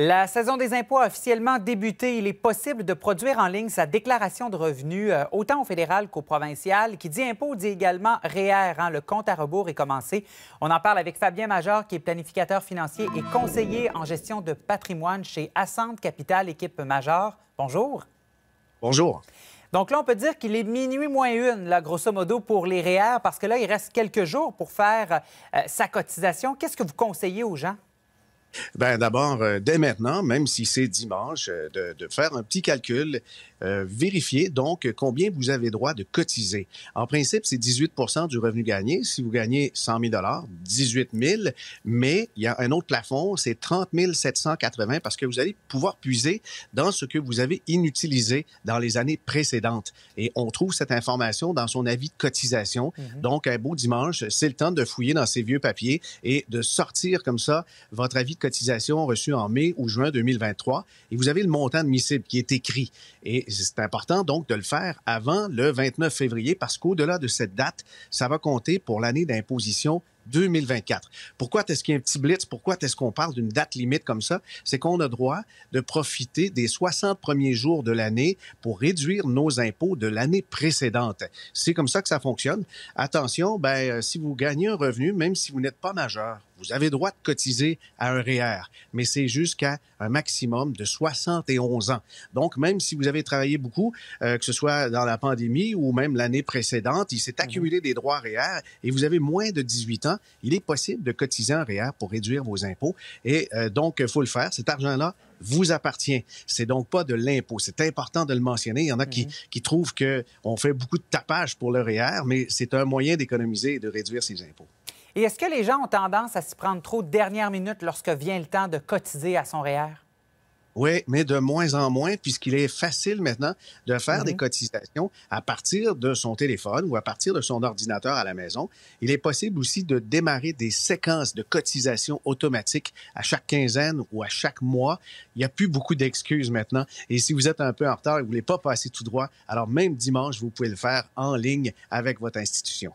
La saison des impôts a officiellement débuté. Il est possible de produire en ligne sa déclaration de revenus, euh, autant au fédéral qu'au provincial. Qui dit impôts dit également REER. E hein. Le compte à rebours est commencé. On en parle avec Fabien Major, qui est planificateur financier et conseiller en gestion de patrimoine chez Ascent Capital, équipe Major. Bonjour. Bonjour. Donc là, on peut dire qu'il est minuit moins une, grosso modo, pour les REER, e parce que là, il reste quelques jours pour faire euh, sa cotisation. Qu'est-ce que vous conseillez aux gens? Ben d'abord, euh, dès maintenant, même si c'est dimanche, euh, de, faire un petit calcul, euh, vérifier donc combien vous avez droit de cotiser. En principe, c'est 18 du revenu gagné. Si vous gagnez 100 000 18 000 mais il y a un autre plafond, c'est 30 780 parce que vous allez pouvoir puiser dans ce que vous avez inutilisé dans les années précédentes. Et on trouve cette information dans son avis de cotisation. Mhm. Donc, un beau dimanche, c'est le temps de fouiller dans ces vieux papiers et de sortir comme ça votre avis cotisations reçues en mai ou juin 2023 et vous avez le montant admissible qui est écrit. Et c'est important donc de le faire avant le 29 février parce qu'au-delà de cette date, ça va compter pour l'année d'imposition 2024. Pourquoi est-ce qu'il y a un petit blitz? Pourquoi est-ce qu'on parle d'une date limite comme ça? C'est qu'on a droit de profiter des 60 premiers jours de l'année pour réduire nos impôts de l'année précédente. C'est comme ça que ça fonctionne. Attention, ben, euh, si vous gagnez un revenu, même si vous n'êtes pas majeur, vous avez droit de cotiser à un REER, e mais c'est jusqu'à un maximum de 71 ans. Donc, même si vous avez travaillé beaucoup, euh, que ce soit dans la pandémie ou même l'année précédente, il s'est mhm. accumulé des droits REER e et vous avez moins de 18 ans, il est possible de cotiser en REER pour réduire vos impôts. Et euh, donc, il faut le faire. Cet argent-là vous appartient. C'est donc pas de l'impôt. C'est important de le mentionner. Il y en a qui, mhm. trouvent qu'on fait beaucoup de tapage pour le REER, mais c'est un moyen d'économiser et de réduire ses impôts. Et est-ce que les gens ont tendance à s'y prendre trop de dernière minute lorsque vient le temps de cotiser à son REER? Oui, mais de moins en moins, puisqu'il est facile maintenant de faire des mhm. cotisations à partir de son téléphone ou à partir de son ordinateur à la maison. Il est possible aussi de démarrer des séquences de cotisations automatiques à chaque quinzaine ou à chaque mois. Il n'y a plus beaucoup d'excuses maintenant. Et si vous êtes un peu en retard et vous ne voulez pas passer tout droit, alors même dimanche, vous pouvez le faire en ligne avec votre institution.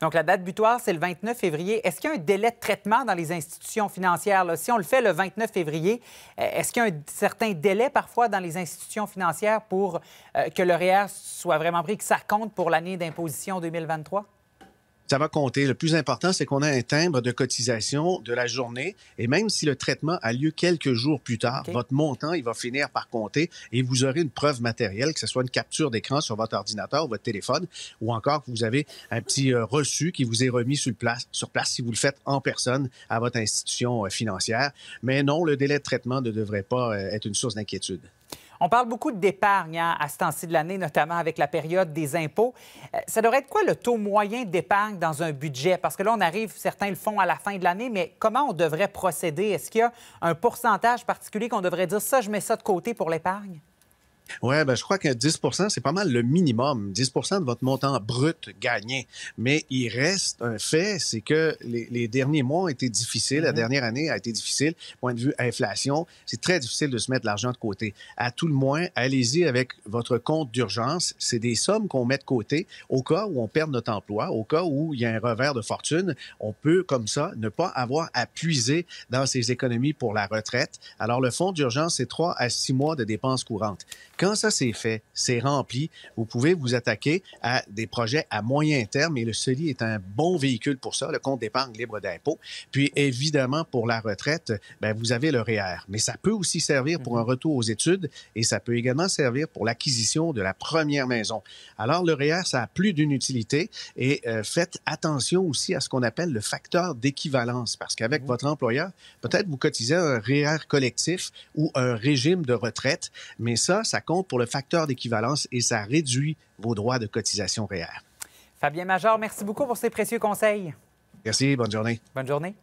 Donc, la date butoir, c'est le 29 février. Est-ce qu'il y a un délai de traitement dans les institutions financières? Si on le fait le 29 février, euh, est-ce qu'il y a un certain délai parfois dans les institutions financières pour euh, que le REER soit vraiment pris, que ça compte pour l'année d'imposition 2023? ça va compter. Le plus important, c'est qu'on a un timbre de cotisation de la journée et même si le traitement a lieu quelques jours plus tard, votre montant, il va finir par compter et vous aurez une preuve matérielle, que ce soit une capture d'écran sur votre ordinateur ou votre téléphone ou encore que vous avez un petit euh, reçu qui vous est remis sur place, si vous le faites en personne à votre institution euh, financière. Mais non, le délai de traitement ne devrait pas euh, être une source d'inquiétude. On parle beaucoup d'épargne hein, à ce temps-ci de l'année, notamment avec la période des impôts. Euh, ça devrait être quoi le taux moyen d'épargne dans un budget? Parce que là, on arrive, certains le font à la fin de l'année, mais comment on devrait procéder? Est-ce qu'il y a un pourcentage particulier qu'on devrait dire ça, je mets ça de côté pour l'épargne? Oui, ben, je crois que 10 c'est pas mal le minimum. 10 de votre montant brut gagné. Mais il reste un fait, c'est que les, derniers mois ont été difficiles. La mm-hmm. dernière année a été difficile. Point de vue inflation, c'est très difficile de se mettre l'argent de côté. À tout le moins, allez-y avec votre compte d'urgence. C'est des sommes qu'on met de côté au cas où on perd notre emploi, au cas où il y a un revers de fortune. On peut, comme ça, ne pas avoir à puiser dans ses économies pour la retraite. Alors, le fonds d'urgence, c'est 3 à 6 mois de dépenses courantes. Quand ça c'est fait, c'est rempli, vous pouvez vous attaquer à des projets à moyen terme et le CELI est un bon véhicule pour ça, le compte d'épargne libre d'impôt. Puis évidemment, pour la retraite, ben vous avez le REER, mais ça peut aussi servir pour mm-hmm. un retour aux études et ça peut également servir pour l'acquisition de la première maison. Alors le REER, ça a plus d'une utilité et euh, faites attention aussi à ce qu'on appelle le facteur d'équivalence parce qu'avec mm-hmm. votre employeur, peut-être vous cotisez un REER e collectif ou un régime de retraite, mais ça, ça compte pour le facteur d'équivalence et ça réduit vos droits de cotisation réelle. Fabien Major, merci beaucoup pour ces précieux conseils. Merci, bonne journée. Bonne journée.